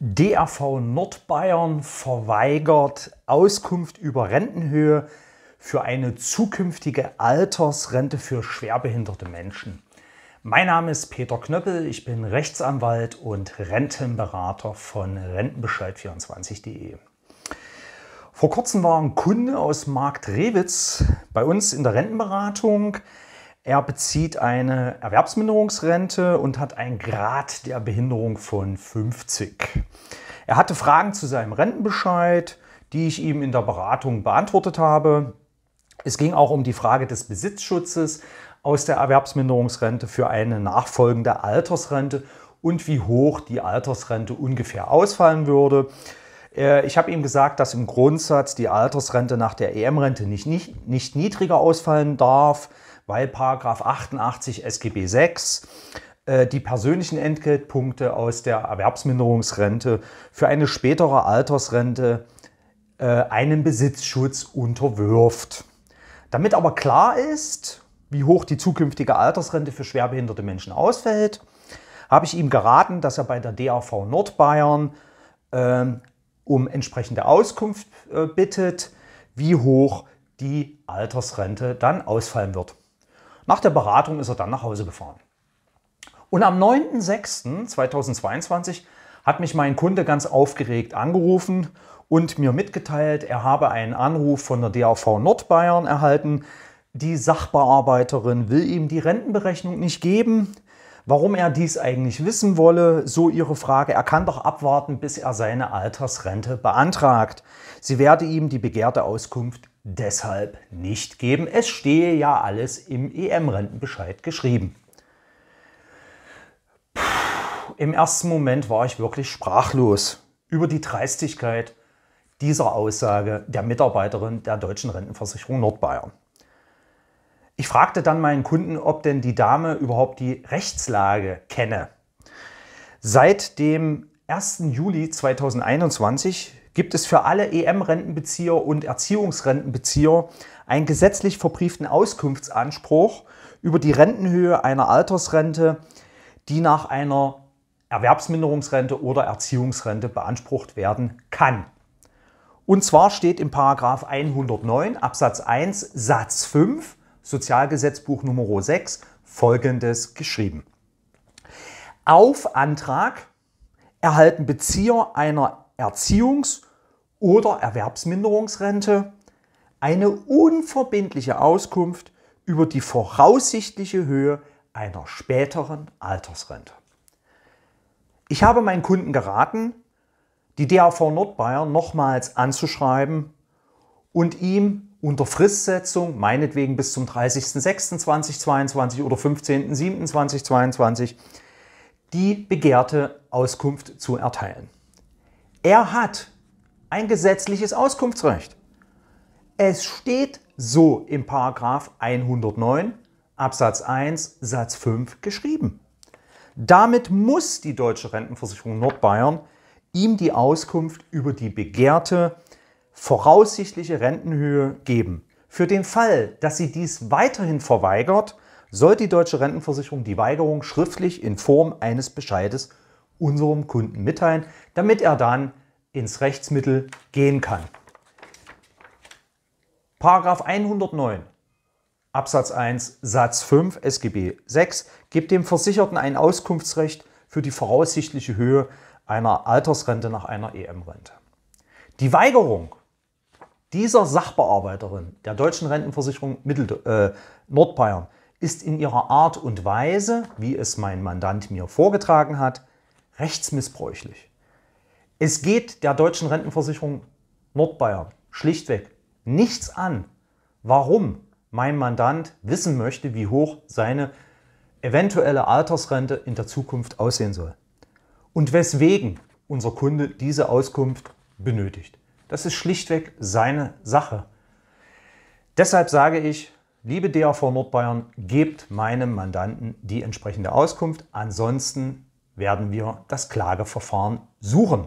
DRV Nordbayern verweigert Auskunft über Rentenhöhe für eine zukünftige Altersrente für schwerbehinderte Menschen. Mein Name ist Peter Knöppel, ich bin Rechtsanwalt und Rentenberater von Rentenbescheid24.de. Vor kurzem war ein Kunde aus Markt Rewitz bei uns in der Rentenberatung. Er bezieht eine Erwerbsminderungsrente und hat einen Grad der Behinderung von 50. Er hatte Fragen zu seinem Rentenbescheid, die ich ihm in der Beratung beantwortet habe. Es ging auch um die Frage des Besitzschutzes aus der Erwerbsminderungsrente für eine nachfolgende Altersrente und wie hoch die Altersrente ungefähr ausfallen würde. Äh, ich habe ihm gesagt, dass im Grundsatz die Altersrente nach der EM-Rente nicht, nicht, nicht niedriger ausfallen darf weil 88 SGB 6 die persönlichen Entgeltpunkte aus der Erwerbsminderungsrente für eine spätere Altersrente äh, einen Besitzschutz unterwirft. Damit aber klar ist, wie hoch die zukünftige Altersrente für schwerbehinderte Menschen ausfällt, habe ich ihm geraten, dass er bei der DAV Nordbayern äh, um entsprechende Auskunft äh, bittet, wie hoch die Altersrente dann ausfallen wird. Nach der Beratung ist er dann nach Hause gefahren. Und am 9.06.2022 hat mich mein Kunde ganz aufgeregt angerufen und mir mitgeteilt, er habe einen Anruf von der DAV Nordbayern erhalten. Die Sachbearbeiterin will ihm die Rentenberechnung nicht geben. Warum er dies eigentlich wissen wolle, so ihre Frage, er kann doch abwarten, bis er seine Altersrente beantragt. Sie werde ihm die begehrte Auskunft deshalb nicht geben. Es stehe ja alles im EM-Rentenbescheid geschrieben. Im ersten Moment war ich wirklich sprachlos über die Dreistigkeit dieser Aussage der Mitarbeiterin der Deutschen Rentenversicherung Nordbayern. Ich fragte dann meinen Kunden, ob denn die Dame überhaupt die Rechtslage kenne. Seit dem 1. Juli 2021 gibt es für alle EM-Rentenbezieher und Erziehungsrentenbezieher einen gesetzlich verbrieften Auskunftsanspruch über die Rentenhöhe einer Altersrente, die nach einer Erwerbsminderungsrente oder Erziehungsrente beansprucht werden kann. Und zwar steht im 109 Absatz 1 Satz 5 Sozialgesetzbuch Nr. 6 folgendes geschrieben. Auf Antrag erhalten Bezieher einer Erziehungs- oder Erwerbsminderungsrente eine unverbindliche Auskunft über die voraussichtliche Höhe einer späteren Altersrente. Ich habe meinen Kunden geraten, die DAV Nordbayern nochmals anzuschreiben und ihm unter Fristsetzung, meinetwegen bis zum 30.06.2022 oder 15.07.2022, die begehrte Auskunft zu erteilen. Er hat ein gesetzliches Auskunftsrecht. Es steht so im Paragraf 109 Absatz 1 Satz 5 geschrieben. Damit muss die Deutsche Rentenversicherung Nordbayern ihm die Auskunft über die begehrte voraussichtliche Rentenhöhe geben. Für den Fall, dass sie dies weiterhin verweigert, soll die Deutsche Rentenversicherung die Weigerung schriftlich in Form eines Bescheides unserem Kunden mitteilen, damit er dann ins Rechtsmittel gehen kann. Paragraph 109 Absatz 1 Satz 5 SGB 6 gibt dem Versicherten ein Auskunftsrecht für die voraussichtliche Höhe einer Altersrente nach einer EM-Rente. Die Weigerung dieser Sachbearbeiterin der deutschen Rentenversicherung Mittel, äh, Nordbayern ist in ihrer Art und Weise, wie es mein Mandant mir vorgetragen hat, rechtsmissbräuchlich. Es geht der deutschen Rentenversicherung Nordbayern schlichtweg nichts an, warum mein Mandant wissen möchte, wie hoch seine eventuelle Altersrente in der Zukunft aussehen soll und weswegen unser Kunde diese Auskunft benötigt. Das ist schlichtweg seine Sache. Deshalb sage ich, liebe DAV Nordbayern, gebt meinem Mandanten die entsprechende Auskunft. Ansonsten werden wir das Klageverfahren suchen.